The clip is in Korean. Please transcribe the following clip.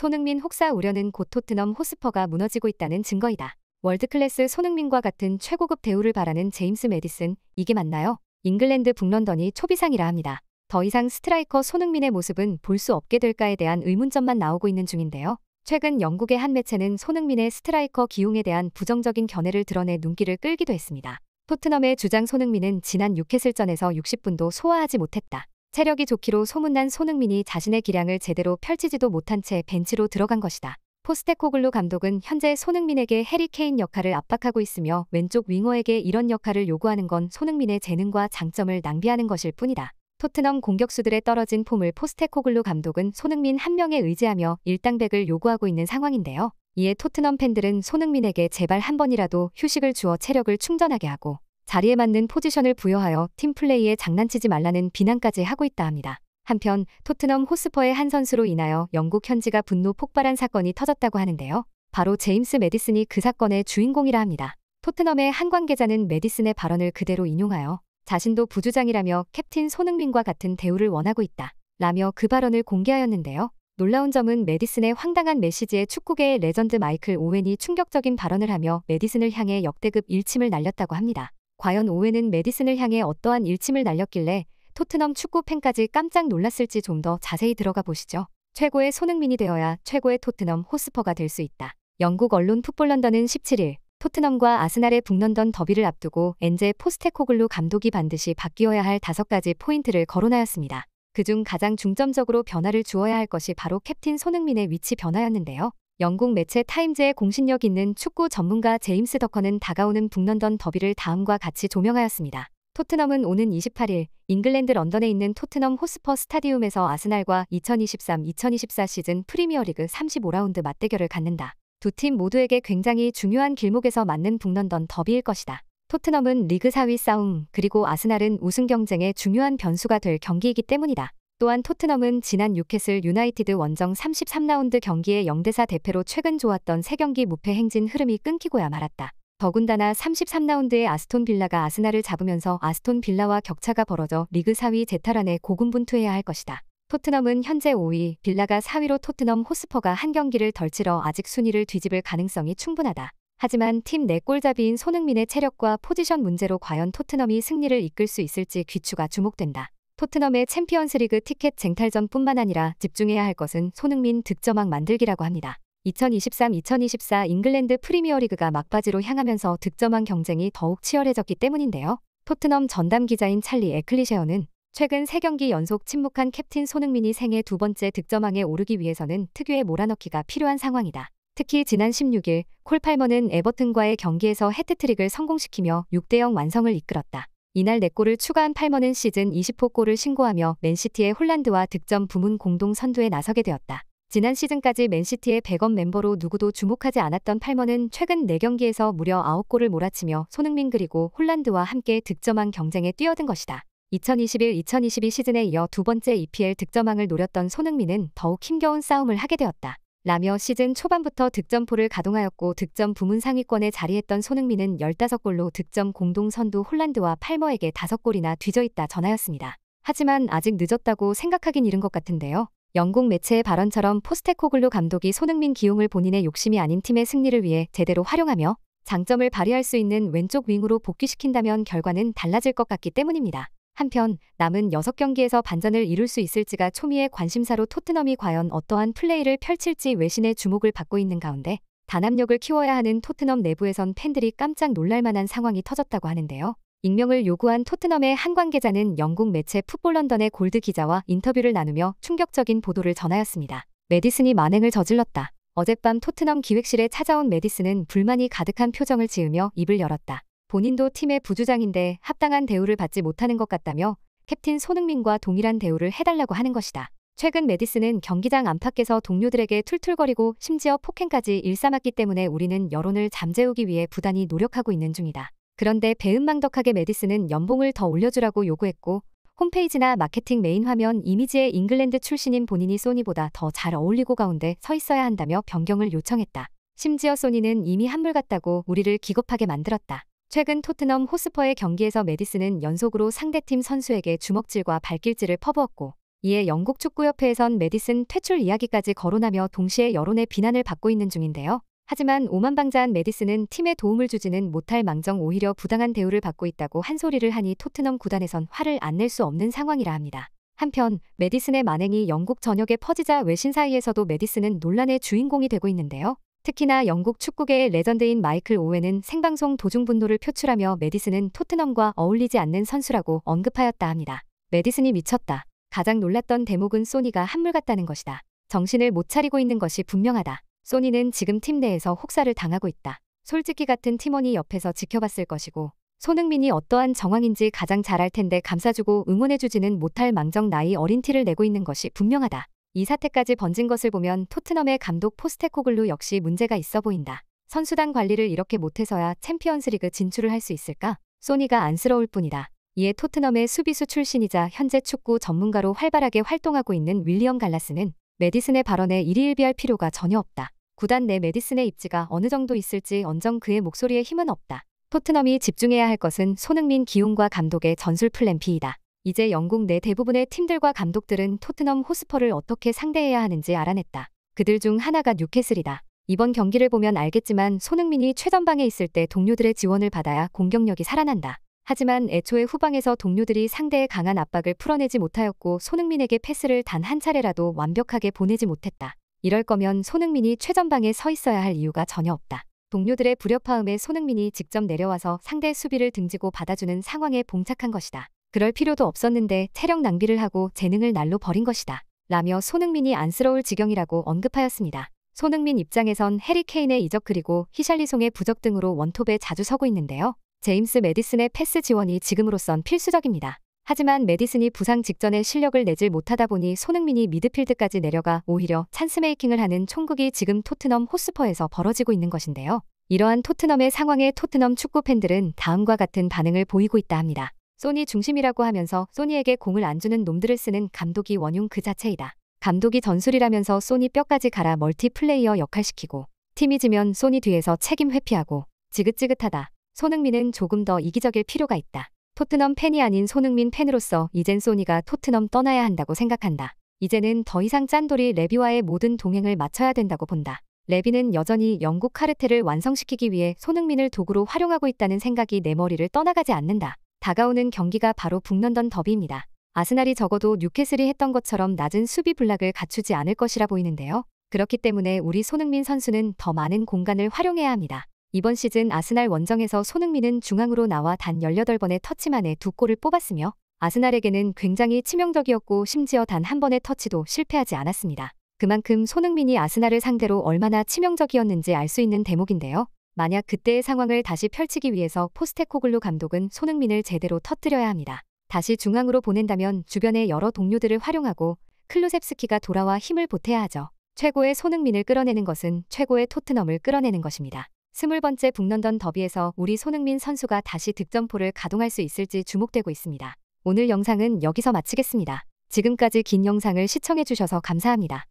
손흥민 혹사 우려는 곧 토트넘 호스퍼가 무너지고 있다는 증거이다. 월드클래스 손흥민과 같은 최고급 대우를 바라는 제임스 메디슨, 이게 맞나요? 잉글랜드 북런던이 초비상이라 합니다. 더 이상 스트라이커 손흥민의 모습은 볼 수 없게 될까에 대한 의문점만 나오고 있는 중인데요. 최근 영국의 한 매체는 손흥민의 스트라이커 기용에 대한 부정적인 견해를 드러내 눈길을 끌기도 했습니다. 토트넘의 주장 손흥민은 지난 6회 슬전에서 60분도 소화하지 못했다. 체력이 좋기로 소문난 손흥민이 자신의 기량을 제대로 펼치지도 못한 채 벤치로 들어간 것이다. 포스테코글루 감독은 현재 손흥민에게 해리 케인 역할을 압박하고 있으며 왼쪽 윙어에게 이런 역할을 요구하는 건 손흥민의 재능과 장점을 낭비하는 것일 뿐이다. 토트넘 공격수들의 떨어진 폼을 포스테코글루 감독은 손흥민 한 명에 의지하며 일당백을 요구하고 있는 상황인데요. 이에 토트넘 팬들은 손흥민에게 제발 한 번이라도 휴식을 주어 체력을 충전하게 하고 자리에 맞는 포지션을 부여하여 팀플레이에 장난치지 말라는 비난까지 하고 있다 합니다. 한편 토트넘 호스퍼의 한 선수로 인하여 영국 현지가 분노 폭발한 사건이 터졌다고 하는데요. 바로 제임스 메디슨이 그 사건의 주인공이라 합니다. 토트넘의 한 관계자는 메디슨의 발언을 그대로 인용하여 자신도 부주장이라며 캡틴 손흥민과 같은 대우를 원하고 있다. 라며 그 발언을 공개하였는데요. 놀라운 점은 메디슨의 황당한 메시지에 축구계의 레전드 마이클 오웬이 충격적인 발언을 하며 메디슨을 향해 역대급 일침을 날렸다고 합니다. 과연 오웬은 메디슨을 향해 어떠한 일침을 날렸길래 토트넘 축구 팬까지 깜짝 놀랐을지 좀 더 자세히 들어가 보시죠. 최고의 손흥민이 되어야 최고의 토트넘 호스퍼가 될 수 있다. 영국 언론 풋볼런던은 17일 토트넘과 아스날의 북런던 더비를 앞두고 엔제 포스테코글루 감독이 반드시 바뀌어야 할 다섯 가지 포인트를 거론하였습니다. 그중 가장 중점적으로 변화를 주어야 할 것이 바로 캡틴 손흥민의 위치 변화였는데요. 영국 매체 타임즈의 공신력 있는 축구 전문가 제임스 더커는 다가오는 북런던 더비를 다음과 같이 조명하였습니다. 토트넘은 오는 28일 잉글랜드 런던에 있는 토트넘 호스퍼 스타디움에서 아스날과 2023-2024 시즌 프리미어리그 35라운드 맞대결을 갖는다. 두 팀 모두에게 굉장히 중요한 길목에서 맞는 북런던 더비일 것이다. 토트넘은 리그 4위 싸움, 그리고 아스날은 우승 경쟁에 중요한 변수가 될 경기이기 때문이다. 또한 토트넘은 지난 6캐슬 유나이티드 원정 33라운드 경기에 0대4 대패로 최근 좋았던 3경기 무패 행진 흐름이 끊기고야 말았다. 더군다나 33라운드에 아스톤 빌라가 아스날을 잡으면서 아스톤 빌라와 격차가 벌어져 리그 4위 제탈 안에 고군분투해야 할 것이다. 토트넘은 현재 5위, 빌라가 4위로 토트넘 호스퍼가 한 경기를 덜 치러 아직 순위를 뒤집을 가능성이 충분하다. 하지만 팀내 네 골잡이인 손흥민의 체력과 포지션 문제로 과연 토트넘이 승리를 이끌 수 있을지 귀추가 주목된다. 토트넘의 챔피언스리그 티켓 쟁탈전뿐만 아니라 집중해야 할 것은 손흥민 득점왕 만들기라고 합니다. 2023-2024 잉글랜드 프리미어리그가 막바지로 향하면서 득점왕 경쟁이 더욱 치열해졌기 때문인데요. 토트넘 전담 기자인 찰리 에클리셰어는 최근 3경기 연속 침묵한 캡틴 손흥민이 생애 두 번째 득점왕에 오르기 위해서는 특유의 몰아넣기가 필요한 상황이다. 특히 지난 16일 콜팔머는 에버튼과의 경기에서 해트트릭을 성공시키며 6대0 완성을 이끌었다. 이날 4골을 추가한 팔머는 시즌 20호 골을 신고하며 맨시티의 홀란드와 득점 부문 공동 선두에 나서게 되었다. 지난 시즌까지 맨시티의 100원 멤버로 누구도 주목하지 않았던 팔머는 최근 4경기에서 무려 9골을 몰아치며 손흥민 그리고 홀란드와 함께 득점왕 경쟁에 뛰어든 것이다. 2021-2022 시즌에 이어 두 번째 EPL 득점왕을 노렸던 손흥민은 더욱 힘겨운 싸움을 하게 되었다. 라며 시즌 초반부터 득점포를 가동하였고 득점 부문 상위권에 자리했던 손흥민은 15골로 득점 공동 선두 홀란드와 팔머에게 5골이나 뒤져있다 전하였습니다. 하지만 아직 늦었다고 생각하긴 이른 것 같은데요. 영국 매체의 발언처럼 포스테코글로 감독이 손흥민 기용을 본인의 욕심이 아닌 팀의 승리를 위해 제대로 활용하며 장점을 발휘할 수 있는 왼쪽 윙으로 복귀시킨다면 결과는 달라질 것 같기 때문입니다. 한편 남은 6경기에서 반전을 이룰 수 있을지가 초미의 관심사로 토트넘이 과연 어떠한 플레이를 펼칠지 외신의 주목을 받고 있는 가운데 단합력을 키워야 하는 토트넘 내부에선 팬들이 깜짝 놀랄 만한 상황이 터졌다고 하는데요. 익명을 요구한 토트넘의 한 관계자는 영국 매체 풋볼 런던의 골드 기자와 인터뷰를 나누며 충격적인 보도를 전하였습니다. 메디슨이 만행을 저질렀다. 어젯밤 토트넘 기획실에 찾아온 메디슨은 불만이 가득한 표정을 지으며 입을 열었다. 본인도 팀의 부주장인데 합당한 대우를 받지 못하는 것 같다며 캡틴 손흥민과 동일한 대우를 해달라고 하는 것이다. 최근 메디슨은 경기장 안팎에서 동료들에게 툴툴거리고 심지어 폭행까지 일삼았기 때문에 우리는 여론을 잠재우기 위해 부단히 노력하고 있는 중이다. 그런데 배은망덕하게 메디슨은 연봉을 더 올려주라고 요구했고 홈페이지나 마케팅 메인 화면 이미지에 잉글랜드 출신인 본인이 소니보다 더 잘 어울리고 가운데 서 있어야 한다며 변경을 요청했다. 심지어 소니는 이미 한물 같다고 우리를 기겁하게 만들었다. 최근 토트넘 호스퍼의 경기에서 메디슨은 연속으로 상대팀 선수에게 주먹질과 발길질을 퍼부었고 이에 영국 축구협회에선 메디슨 퇴출 이야기까지 거론하며 동시에 여론의 비난을 받고 있는 중인데요. 하지만 오만방자한 메디슨은 팀에 도움을 주지는 못할 망정 오히려 부당한 대우를 받고 있다고 한 소리를 하니 토트넘 구단에선 화를 안 낼 수 없는 상황이라 합니다. 한편 메디슨의 만행이 영국 전역에 퍼지자 외신 사이에서도 메디슨은 논란의 주인공이 되고 있는데요. 특히나 영국 축구계의 레전드인 마이클 오웬은 생방송 도중 분노를 표출하며 메디슨은 토트넘과 어울리지 않는 선수라고 언급하였다 합니다. 메디슨이 미쳤다. 가장 놀랐던 대목은 소니가 한물 같다는 것이다. 정신을 못 차리고 있는 것이 분명하다. 소니는 지금 팀 내에서 혹사를 당하고 있다. 솔직히 같은 팀원이 옆에서 지켜봤을 것이고 손흥민이 어떠한 정황인지 가장 잘 알 텐데 감싸주고 응원해주지는 못할 망정 나이 어린 티를 내고 있는 것이 분명하다. 이 사태까지 번진 것을 보면 토트넘의 감독 포스테코글루 역시 문제가 있어 보인다. 선수단 관리를 이렇게 못해서야 챔피언스리그 진출을 할 수 있을까? 소니가 안쓰러울 뿐이다. 이에 토트넘의 수비수 출신이자 현재 축구 전문가로 활발하게 활동하고 있는 윌리엄 갈라스는 메디슨의 발언에 이리일비할 필요가 전혀 없다. 구단 내 메디슨의 입지가 어느 정도 있을지 언정 그의 목소리에 힘은 없다. 토트넘이 집중해야 할 것은 손흥민 기용과 감독의 전술 플랜 B이다. 이제 영국 내 대부분의 팀들과 감독들은 토트넘 호스퍼를 어떻게 상대해야 하는지 알아냈다. 그들 중 하나가 뉴캐슬이다. 이번 경기를 보면 알겠지만 손흥민이 최전방에 있을 때 동료들의 지원을 받아야 공격력이 살아난다. 하지만 애초에 후방에서 동료들이 상대의 강한 압박을 풀어내지 못하였고 손흥민에게 패스를 단 한 차례라도 완벽하게 보내지 못했다. 이럴 거면 손흥민이 최전방에 서 있어야 할 이유가 전혀 없다. 동료들의 불협화음에 손흥민이 직접 내려와서 상대 수비를 등지고 받아주는 상황에 봉착한 것이다. 그럴 필요도 없었는데 체력 낭비를 하고 재능을 날로 버린 것이다. 라며 손흥민이 안쓰러울 지경이라고 언급하였습니다. 손흥민 입장에선 해리케인의 이적 그리고 히샬리송의 부적 등으로 원톱에 자주 서고 있는데요. 제임스 메디슨의 패스 지원이 지금으로선 필수적입니다. 하지만 메디슨이 부상 직전에 실력을 내질 못하다 보니 손흥민이 미드필드까지 내려가 오히려 찬스 메이킹을 하는 총국이 지금 토트넘 호스퍼에서 벌어지고 있는 것인데요. 이러한 토트넘의 상황에 토트넘 축구 팬들은 다음과 같은 반응을 보이고 있다 합니다. 소니 중심이라고 하면서 소니에게 공을 안 주는 놈들을 쓰는 감독이 원흉 그 자체이다. 감독이 전술이라면서 소니 뼈까지 갈아 멀티플레이어 역할시키고 팀이 지면 소니 뒤에서 책임 회피하고 지긋지긋하다. 손흥민은 조금 더 이기적일 필요가 있다. 토트넘 팬이 아닌 손흥민 팬으로서 이젠 소니가 토트넘 떠나야 한다고 생각한다. 이제는 더 이상 짠돌이 레비와의 모든 동행을 맞춰야 된다고 본다. 레비는 여전히 영국 카르텔을 완성시키기 위해 손흥민을 도구로 활용하고 있다는 생각이 내 머리를 떠나가지 않는다. 다가오는 경기가 바로 북런던 더비입니다. 아스날이 적어도 뉴캐슬이 했던 것처럼 낮은 수비 블락을 갖추지 않을 것이라 보이는데요. 그렇기 때문에 우리 손흥민 선수는 더 많은 공간을 활용해야 합니다. 이번 시즌 아스날 원정에서 손흥민은 중앙으로 나와 단 18번의 터치만에 두 골을 뽑았으며 아스날에게는 굉장히 치명적이었고 심지어 단 한 번의 터치도 실패하지 않았습니다. 그만큼 손흥민이 아스날을 상대로 얼마나 치명적이었는지 알 수 있는 대목인데요. 만약 그때의 상황을 다시 펼치기 위해서 포스테코글루 감독은 손흥민을 제대로 터뜨려야 합니다. 다시 중앙으로 보낸다면 주변의 여러 동료들을 활용하고 클루셉스키가 돌아와 힘을 보태야 하죠. 최고의 손흥민을 끌어내는 것은 최고의 토트넘을 끌어내는 것입니다. 2 0 번째 북런던 더비에서 우리 손흥민 선수가 다시 득점포를 가동할 수 있을지 주목되고 있습니다. 오늘 영상은 여기서 마치겠습니다. 지금까지 긴 영상을 시청해주셔서 감사합니다.